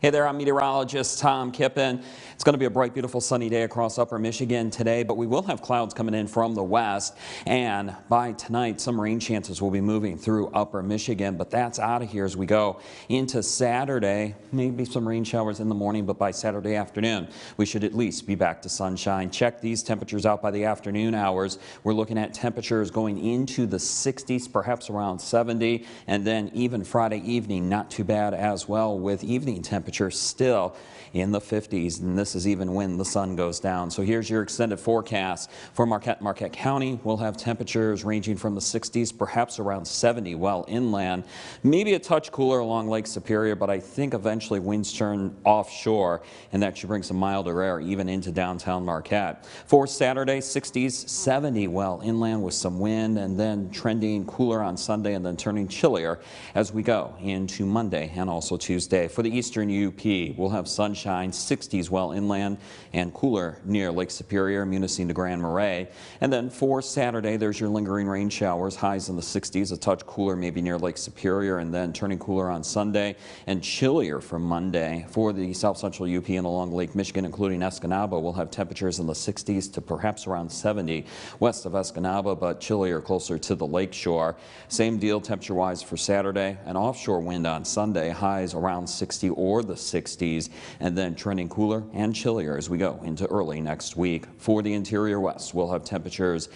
Hey there, I'm meteorologist Tom Kippen. It's going to be a bright, beautiful sunny day across upper Michigan today, but we will have clouds coming in from the west. And by tonight, some rain chances will be moving through upper Michigan, but that's out of here as we go into Saturday. Maybe some rain showers in the morning, but by Saturday afternoon, we should at least be back to sunshine. Check these temperatures out by the afternoon hours. We're looking at temperatures going into the 60s, perhaps around 70, and then even Friday evening, not too bad as well with evening temperatures temperature still in the 50s, and this is even when the sun goes down. So here's your extended forecast for Marquette, Marquette County. We'll have temperatures ranging from the 60s, perhaps around 70 while inland. Maybe a touch cooler along Lake Superior, but I think eventually winds turn offshore, and that should bring some milder air even into downtown Marquette. For Saturday, 60s, 70 well inland with some wind, and then trending cooler on Sunday and then turning chillier as we go into Monday and also Tuesday. For the eastern WUP. We'll have sunshine, 60s well inland, and cooler near Lake Superior, Munising to Grand Marais. And then for Saturday, there's your lingering rain showers, highs in the 60s, a touch cooler maybe near Lake Superior, and then turning cooler on Sunday and chillier for Monday. For the south central UP and along Lake Michigan, including Escanaba, we'll have temperatures in the 60s to perhaps around 70 west of Escanaba, but chillier closer to the lakeshore. Same deal temperature-wise for Saturday. An offshore wind on Sunday, highs around 60 or the 60s, and then trending cooler and chillier as we go into early next week. For the interior west, we'll have temperatures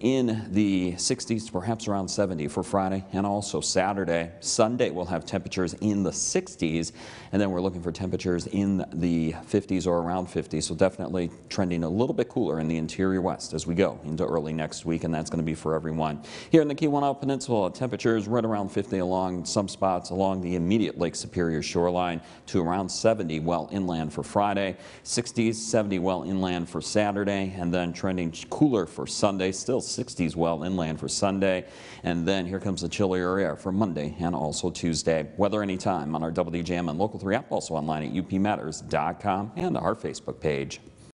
in the 60s to perhaps around 70 for Friday and also Saturday. Sunday we'll have temperatures in the 60s and then we're looking for temperatures in the 50s or around 50. So definitely trending a little bit cooler in the interior west as we go into early next week and that's going to be for everyone. Here in the Keweenaw Peninsula temperatures right around 50 along some spots along the immediate Lake Superior shoreline to around 70 well inland for Friday, 60s, 70 well inland for Saturday and then trending cooler for Sunday still 60s well inland for Sunday. And then here comes the chillier air for Monday and also Tuesday. Weather anytime on our WJAM and Local 3 app, also online at upmatters.com and our Facebook page.